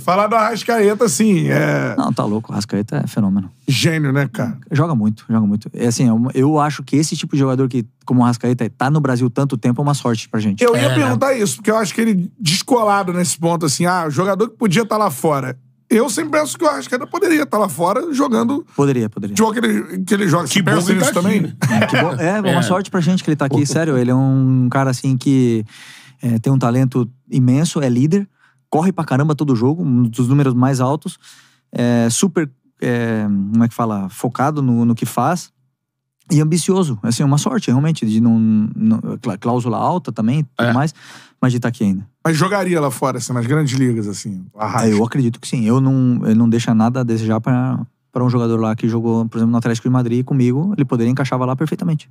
Falar do Arrascaeta, assim, é... Não, tá louco. O Arrascaeta é fenômeno. Gênio, né, cara? Joga muito, joga muito. É assim, eu acho que esse tipo de jogador que, como o Arrascaeta, tá no Brasil tanto tempo é uma sorte pra gente. Eu ia é, né? perguntar né? isso, porque eu acho que ele descolado nesse ponto, assim, ah, jogador que podia estar tá lá fora. Eu sempre penso que o Arrascaeta poderia estar tá lá fora jogando. Poderia, poderia. Jogo que ele, que ele joga. Que bom pensa tá nisso também? Né? É, é, é, uma é. sorte pra gente que ele tá aqui, sério. Ele é um cara, assim, que é, tem um talento imenso, é líder corre pra caramba todo jogo, um dos números mais altos, é, super, é, como é que fala, focado no, no que faz e ambicioso. Assim, uma sorte, realmente, de não. não cláusula alta também, tudo é. mais, mas de estar tá aqui ainda. Mas jogaria lá fora, assim, nas grandes ligas, assim, É, eu acredito que sim. Eu não, eu não deixa nada a desejar para um jogador lá que jogou, por exemplo, no Atlético de Madrid comigo, ele poderia encaixava lá perfeitamente.